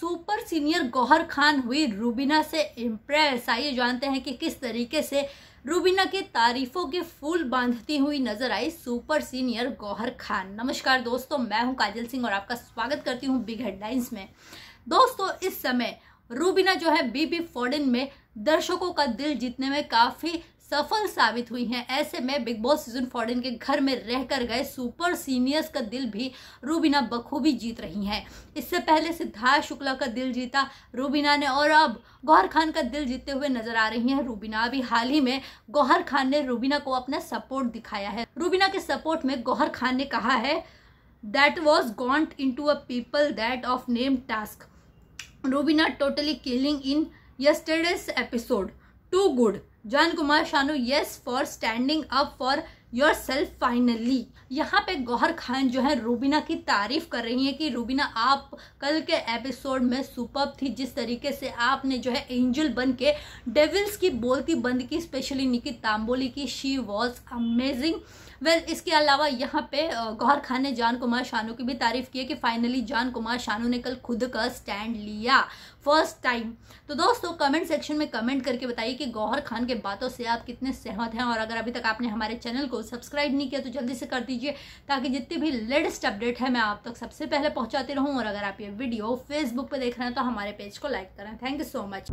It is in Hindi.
सुपर सीनियर गौहर खान हुई रूबीना से इम्प्रेस आइए जानते हैं कि किस तरीके से रूबीना के तारीफों के फूल बांधती हुई नजर आई सुपर सीनियर गौहर खान नमस्कार दोस्तों मैं हूं काजल सिंह और आपका स्वागत करती हूं बिग हेडलाइंस में दोस्तों इस समय रूबीना जो है बीबी फोर्डिन में दर्शकों का दिल जीतने में काफ़ी सफल साबित हुई हैं ऐसे में बिग बॉस सीजन फोर्टीन के घर में रहकर गए सुपर सीनियर्स का दिल भी रूबीना बखूबी जीत रही हैं इससे पहले सिद्धार्थ शुक्ला का दिल जीता रूबीना ने और अब गौहर खान का दिल जीते हुए नजर आ रही हैं रूबीना अभी हाल ही में गौहर खान ने रूबीना को अपना सपोर्ट दिखाया है रूबीना के सपोर्ट में गौहर खान ने कहा है that was gone into a people that of name task Rubina totally killing in yesterday's episode too good Jaan Kumar Sanu yes for standing up for yourself finally यहाँ पे गौहर खान जो है रूबीना की तारीफ कर रही है कि रूबीना आप कल के एपिसोड में सुपर थी जिस तरीके से आपने जो है एंजल बन के डेविल्स की बोलती बंद की स्पेशली निकी तांबोली की she was amazing well well, इसके अलावा यहाँ पे गौहर खान ने जान कुमार शानू की भी तारीफ की है कि फाइनली जान कुमार शानू ने कल खुद का स्टैंड लिया फर्स्ट टाइम तो दोस्तों कमेंट सेक्शन में कमेंट करके बताइए कि गौहर खान के बातों से आप कितने सहमत हैं और अगर अभी तक आपने हमारे चैनल को सब्सक्राइब नहीं किया तो जल्दी से कर दीजिए ताकि जितनी भी लेटेस्ट अपडेट है मैं आप तक सबसे पहले पहुँचाती रहूँ और अगर आप ये वीडियो फेसबुक पर देख रहे हैं तो हमारे पेज को लाइक करें थैंक यू सो मच